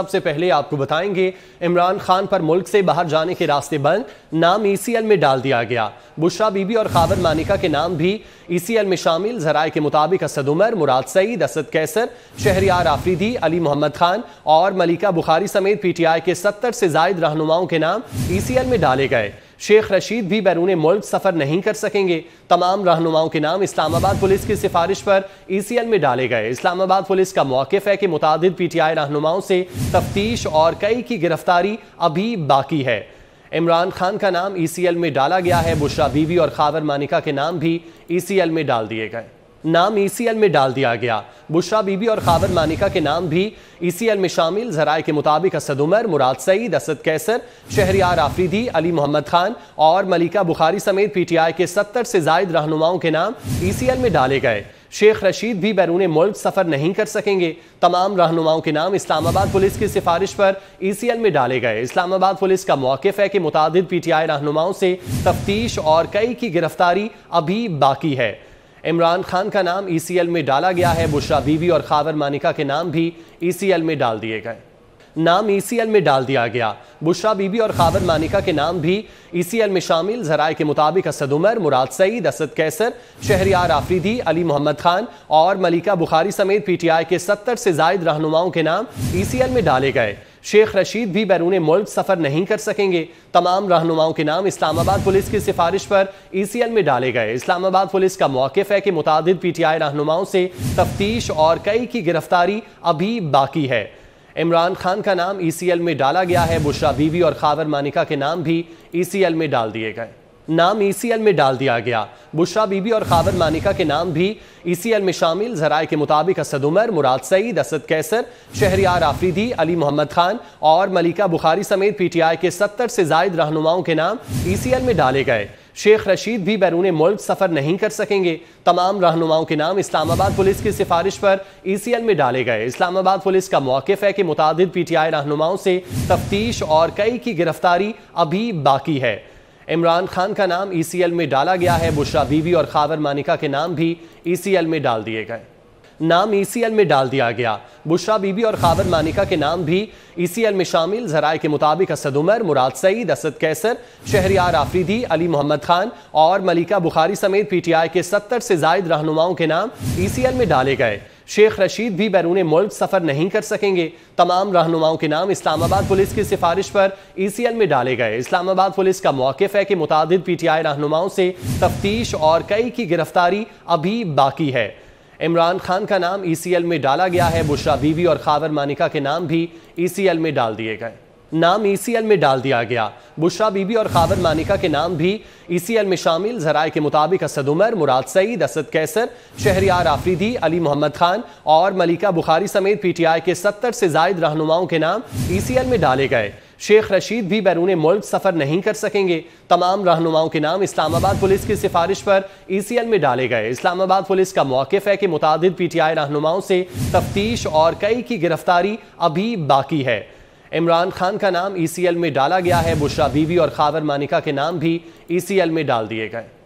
सबसे पहले आपको बताएंगे इमरान खान पर मुल्क से बाहर जाने के रास्ते बंद नाम ईसीएल e में डाल दिया गया बुशरा बीबी और खाबर मानिका के नाम भी ईसीएल e में शामिल जराए के मुताबिक असद उमर मुराद सईद असद कैसर शहरियार आफरीदी अली मोहम्मद खान और मलिका बुखारी समेत पीटीआई के सत्तर से जायद रहनुमाओं के नाम ईसीएल e में डाले गए शेख रशीद भी बैरून मुल्क सफर नहीं कर सकेंगे तमाम रहनुमाओं के नाम इस्लामाबाद पुलिस की सिफारिश पर ई e में डाले गए इस्लामाबाद पुलिस का मौकफ है कि मुतद पीटीआई रहनुमाओं से तफ्तीश और कई की गिरफ्तारी अभी बाकी है इमरान खान का नाम ई e में डाला गया है बुशरा बीवी और खावर मानिका के नाम भी ई e में डाल दिए गए नाम ईसीएल e में डाल दिया गया बुशरा बीबी और खाबर मानिका के नाम भी ईसीएल e में शामिल जराए के मुताबिक असद उमर मुराद सईद असद कैसर शहरियार आफरीदी अली मोहम्मद खान और मलिका बुखारी समेत पीटीआई के सत्तर से जायद रहनुमाओं के नाम ईसीएल e में डाले गए शेख रशीद भी बैरून मुल्क सफर नहीं कर सकेंगे तमाम रहनुमाओं के नाम इस्लामाबाद पुलिस की सिफारिश पर ईसीएल में डाले गए इस्लामाबाद पुलिस का मौकफ है कि टी पीटीआई रहनुमाओं से तफ्तीश और कई की गिरफ्तारी अभी बाकी है इमरान खान का नाम ईसीएल e में डाला गया है बुशरा बीवी और खावर मानिका के नाम भी ईसीएल e में डाल दिए गए नाम ईसीएल e में डाल दिया गया बुशरा बीबी और खावर मानिका के नाम भी ईसीएल में शामिल जराए के मुताबिक असद उमर मुराद सईद असद कैसर शहरियार आफरीदी अली मोहम्मद खान और मलिका बुखारी समेत पीटीआई के सत्तर से जायद रहनुमाओं के नाम ईसीएल में डाले गए शेख रशीद भी बैरून मुल्क सफर नहीं कर सकेंगे तमाम रहनुमाओं के नाम इस्लामाबाद पुलिस की सिफारिश पर ई सी एल में डाले गए इस्लामाबाद पुलिस का मौकफ है कि मुतद पी टी आई रहनुमाओं से तफ्तीश और कई की गिरफ्तारी अभी बाकी है इमरान खान का नाम ई सी एल में डाला गया है बुशरा बीवी और खावर मानिका के नाम भी ई सी एल में डाल दिए गए नाम ईसीएल e में डाल दिया गया बुशरा बीबी और खावर मानिका के नाम भी ईसीएल e में शामिल जराए के मुताबिक असद उमर मुराद सईद असद कैसर शहरियार आफरीदी अली मोहम्मद खान और मलिका बुखारी समेत पीटीआई के सत्तर से जायद रहनुमाओं के नाम ईसीएल e में डाले गए शेख रशीद भी बैरून मुल्क सफर नहीं कर सकेंगे तमाम रहनुमाओं के नाम इस्लामाबाद पुलिस की सिफारिश पर ईसीएल में डाले गए इस्लामाबाद पुलिस का मौकफ है कि मुताद पीटीआई रहनुमाओं से तफ्तीश और कई की गिरफ्तारी अभी बाकी है इमरान खान का नाम ई e में डाला गया है बुशरा बीवी और खावर मानिका के नाम भी ई e में डाल दिए गए नाम ई e में डाल दिया गया बुशरा बीबी और खावर मानिका के नाम भी एल में शामिल जराए के मुताबिक असद उमर मुराद सईद असद कैसर शहरियार आफरीदी अली मोहम्मद खान और मलिका बुखारी समेत पीटीआई के सत्तर से जायद रहनुमाओं के नाम एल में डाले गए शेख रशीद भी बैरून मुल्क सफर नहीं कर सकेंगे तमाम रहनुमाओं के नाम इस्लामाबाद पुलिस की सिफारिश पर ई सी एल में डाले गए इस्लामाबाद पुलिस का मौकफ है कि मुतद पी टी आई रहनुमाओं से तफ्तीश और कई की गिरफ्तारी अभी बाकी है इमरान खान का नाम ई सी एल में डाला गया है बुशरा बीवी और खावर मानिका के नाम भी ई सी एल में डाल दिए गए नाम ईसीएल e में डाल दिया गया बुशरा बीबी और खाबर मानिका के नाम भी ईसीएल e में शामिल जराए के मुताबिक असद उमर मुराद सईद असद कैसर शहरियार आफरीदी अली मोहम्मद खान और मलिका बुखारी समेत पीटीआई के सत्तर से जायद रहनुमाओं के नाम ईसीएल e में डाले गए शेख रशीद भी बैरून मुल्क सफर नहीं कर सकेंगे तमाम रहनुमाओं के नाम इस्लामाबाद पुलिस की सिफारिश पर ईसीएल में डाले गए इस्लामाबाद पुलिस का मौकफ है कि मुताद पीटीआई रहनुमाओं से तफ्तीश और कई की गिरफ्तारी अभी बाकी है इमरान खान का नाम ई e में डाला गया है बुशरा बीवी और खावर मानिका के नाम भी ई e में डाल दिए गए